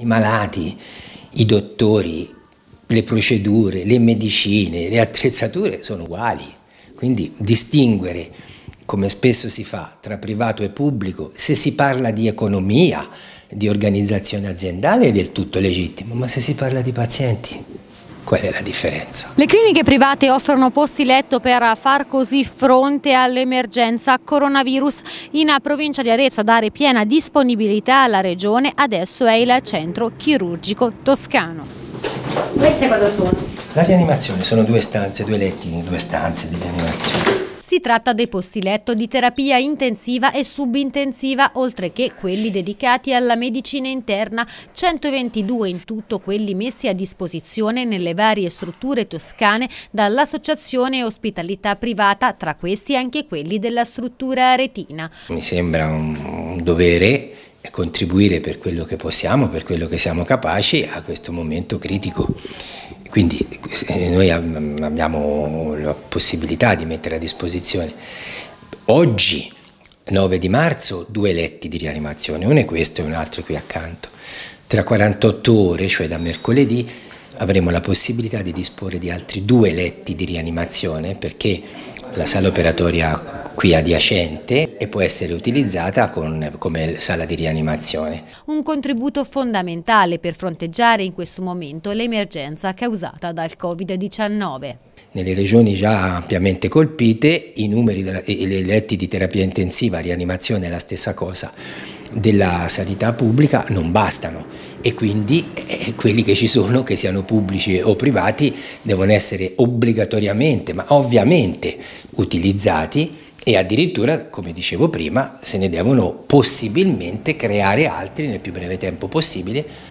I malati, i dottori, le procedure, le medicine, le attrezzature sono uguali, quindi distinguere, come spesso si fa, tra privato e pubblico, se si parla di economia, di organizzazione aziendale è del tutto legittimo, ma se si parla di pazienti qual è la differenza. Le cliniche private offrono posti letto per far così fronte all'emergenza coronavirus. In provincia di Arezzo a dare piena disponibilità alla regione adesso è il centro chirurgico toscano. Queste cosa sono? La rianimazione, sono due stanze, due letti in due stanze di rianimazione. Si tratta dei posti letto di terapia intensiva e subintensiva, oltre che quelli dedicati alla medicina interna, 122 in tutto quelli messi a disposizione nelle varie strutture toscane dall'Associazione Ospitalità Privata, tra questi anche quelli della struttura aretina. Mi sembra un dovere contribuire per quello che possiamo, per quello che siamo capaci a questo momento critico. Quindi eh, noi mm, abbiamo la possibilità di mettere a disposizione oggi, 9 di marzo, due letti di rianimazione, uno è questo e un altro qui accanto. Tra 48 ore, cioè da mercoledì, avremo la possibilità di disporre di altri due letti di rianimazione perché la sala operatoria qui adiacente e può essere utilizzata con, come sala di rianimazione. Un contributo fondamentale per fronteggiare in questo momento l'emergenza causata dal Covid-19. Nelle regioni già ampiamente colpite i numeri dei letti di terapia intensiva, rianimazione è la stessa cosa, della sanità pubblica non bastano e quindi eh, quelli che ci sono, che siano pubblici o privati, devono essere obbligatoriamente, ma ovviamente utilizzati e addirittura, come dicevo prima, se ne devono possibilmente creare altri nel più breve tempo possibile